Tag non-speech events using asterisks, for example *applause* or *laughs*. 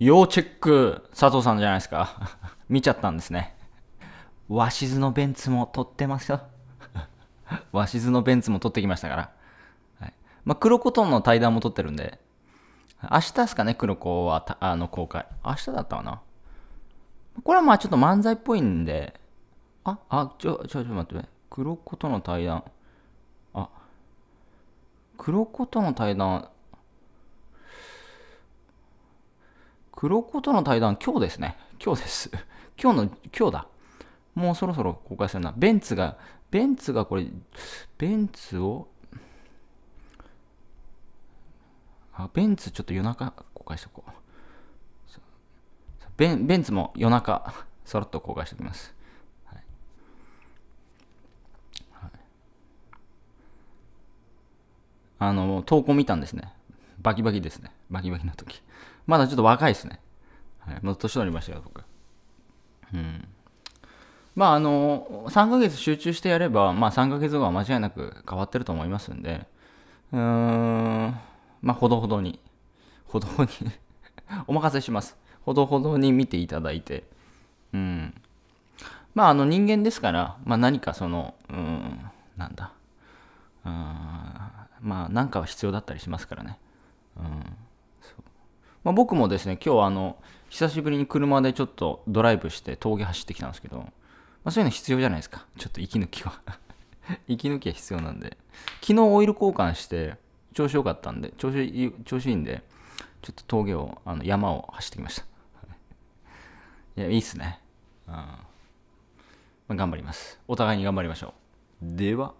要チェック、佐藤さんじゃないですか。*laughs* 見ちゃったんですね。鷲津のベンツも取ってますよ。鷲 *laughs* 津のベンツも取ってきましたから。はいまあ、黒コとの対談も取ってるんで、明日ですかね、黒子はあの公開。明日だったかな。これはまあちょっと漫才っぽいんで、あ、あ、ちょ、ちょ、ちょ、待って、黒子との対談。あ、黒子との対談、黒子との対談、今日ですね。今日です。*laughs* 今日の、今日だ。もうそろそろ公開するな。ベンツが、ベンツがこれ、ベンツを、あ、ベンツちょっと夜中公開しとこう。ベンベンツも夜中、*laughs* さらっと公開しておきます。あの、投稿見たんですね。バキバキですね。バキバキの時。まだちょっと若いですね。はい、まだ年取りましたよ、僕。うん。まあ、あの、3ヶ月集中してやれば、まあ、3ヶ月後は間違いなく変わってると思いますんで、うーん、まあ、ほどほどに、ほどほどに *laughs* お任せします。ほどほどに見ていただいて、うん。まあ、あの、人間ですから、まあ、何かその、うん、なんだ、うん、まあ、なんかは必要だったりしますからね。まあ、僕もですね、今日あの、久しぶりに車でちょっとドライブして峠走ってきたんですけど、まあ、そういうの必要じゃないですか。ちょっと息抜きは *laughs* 息抜きは必要なんで。昨日オイル交換して、調子良かったんで、調子調子いいんで、ちょっと峠を、あの山を走ってきました。*laughs* いや、いいっすね。うん。まあ、頑張ります。お互いに頑張りましょう。では。